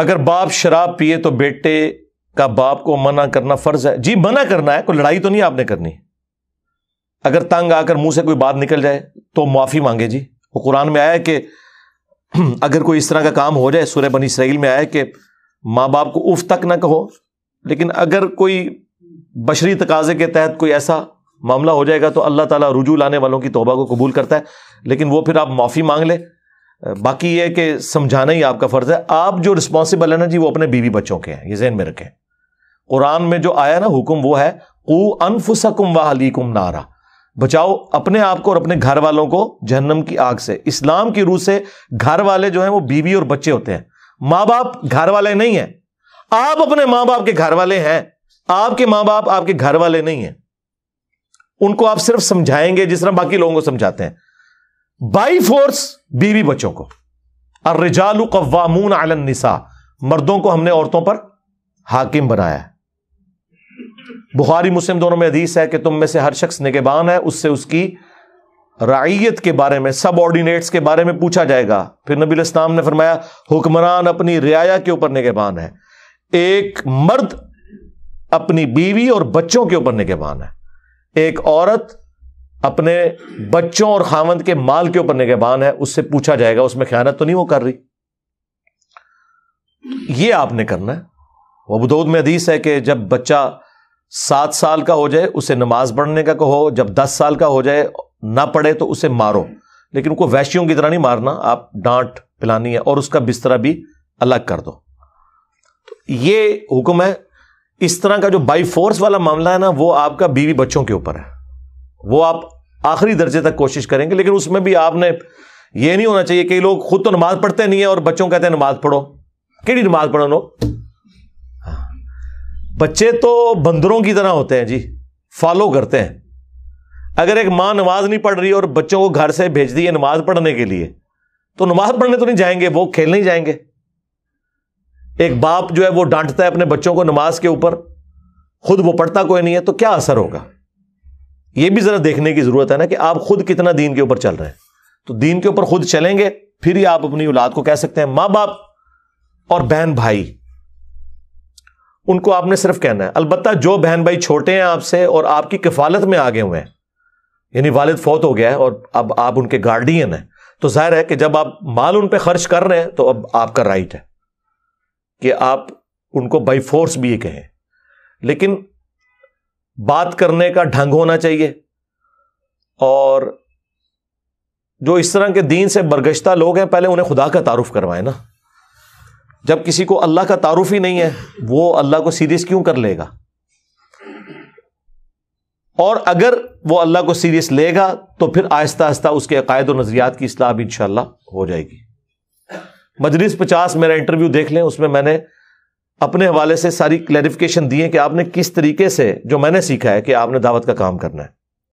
अगर बाप शराब पिए तो बेटे का बाप को मना करना फर्ज है जी मना करना है कोई लड़ाई तो नहीं आपने करनी अगर तंग आकर मुंह से कोई बात निकल जाए तो माफी मांगे जी वो कुरान में आया कि अगर कोई इस तरह का काम हो जाए सूर्य बनी इसराइल में आया कि माँ बाप को उफ तक ना कहो लेकिन अगर कोई बशरी तकाजे के तहत कोई ऐसा मामला हो जाएगा तो अल्लाह ताला रुजू लाने वालों की तोबा को कबूल करता है लेकिन वो फिर आप माफ़ी मांग ले बाकी ये कि समझाना ही आपका फ़र्ज़ है आप जो रिस्पॉन्सिबल है ना जी वो अपने बीवी बच्चों के हैं ये जहन में रखें कुरान में जो आया ना हुक्म वो है ऊ अनफुसकुम वाहलीकुम नारा बचाओ अपने आप को और अपने घर वालों को जहन्नम की आग से इस्लाम की रूह से घर वाले जो हैं वो बीवी और बच्चे होते हैं माँ बाप घर वाले नहीं हैं आप अपने माँ बाप के घर वाले हैं आपके माँ बाप आपके घर वाले नहीं हैं उनको आप सिर्फ समझाएंगे जिस तरह बाकी लोगों को समझाते हैं बाई फोर्स बीवी बच्चों को और रिजालू कवामून आलन निसा मर्दों को हमने औरतों पर हाकिम बनाया है बुखारी मुस्लिम दोनों में अधीस है कि तुम में से हर शख्स निगेबान है उससे उसकी राइयत के बारे में सब ऑर्डिनेट्स के बारे में पूछा जाएगा फिर नबी इस्लाम ने फरमाया हुक्मरान अपनी रियाया के ऊपर निगेबान है एक मर्द अपनी बीवी और बच्चों के ऊपर निगेबान है एक औरत अपने बच्चों और खामंद के माल के ऊपर निगहबान है उससे पूछा जाएगा उसमें ख्यानत तो नहीं वो कर रही ये आपने करना है वबूद में अधीस है कि जब बच्चा सात साल का हो जाए उसे नमाज पढ़ने का कहो जब दस साल का हो जाए ना पढ़े तो उसे मारो लेकिन उनको वैश्यों की तरह नहीं मारना आप डांट पिलानी है और उसका बिस्तरा भी अलग कर दो तो ये हुक्म है इस तरह का जो बाई फोर्स वाला मामला है ना वो आपका बीवी बच्चों के ऊपर है वो आप आखिरी दर्जे तक कोशिश करेंगे लेकिन उसमें भी आपने ये नहीं होना चाहिए कई लोग खुद तो नमाज पढ़ते नहीं है और बच्चों कहते हैं नमाज पढ़ो कि नमाज पढ़ो लोग बच्चे तो बंदरों की तरह होते हैं जी फॉलो करते हैं अगर एक माँ नमाज नहीं पढ़ रही और बच्चों को घर से भेज दी है नमाज पढ़ने के लिए तो नमाज पढ़ने तो नहीं जाएंगे वो खेलने ही जाएंगे एक बाप जो है वो डांटता है अपने बच्चों को नमाज के ऊपर खुद वो पढ़ता कोई नहीं है तो क्या असर होगा ये भी जरा देखने की जरूरत है ना कि आप खुद कितना दीन के ऊपर चल रहे हैं तो दीन के ऊपर खुद चलेंगे फिर ही आप अपनी औलाद को कह सकते हैं माँ बाप और बहन भाई उनको आपने सिर्फ कहना है अलबत्ता जो बहन भाई छोटे हैं आपसे और आपकी किफालत में आगे हुए हैं यानी वालिद फौत हो गया है और अब आप उनके गार्डियन हैं तो जाहिर है कि जब आप माल उन पर खर्च कर रहे हैं तो अब आपका राइट है कि आप उनको बाई फोर्स भी कहें लेकिन बात करने का ढंग होना चाहिए और जो इस तरह के दीन से बरगश्ता लोग हैं पहले उन्हें खुदा का तारुफ करवाए ना जब किसी को अल्लाह का तारुफ ही नहीं है वो अल्लाह को सीरियस क्यों कर लेगा और अगर वो अल्लाह को सीरियस लेगा तो फिर आहिस्ता आहिस्ता उसके अकायद और नज़रियात की इसलाह भी इन हो जाएगी मजलिस पचास मेरा इंटरव्यू देख लें उसमें मैंने अपने हवाले से सारी क्लैरिफिकेशन दी है कि आपने किस तरीके से जो मैंने सीखा है कि आपने दावत का काम करना है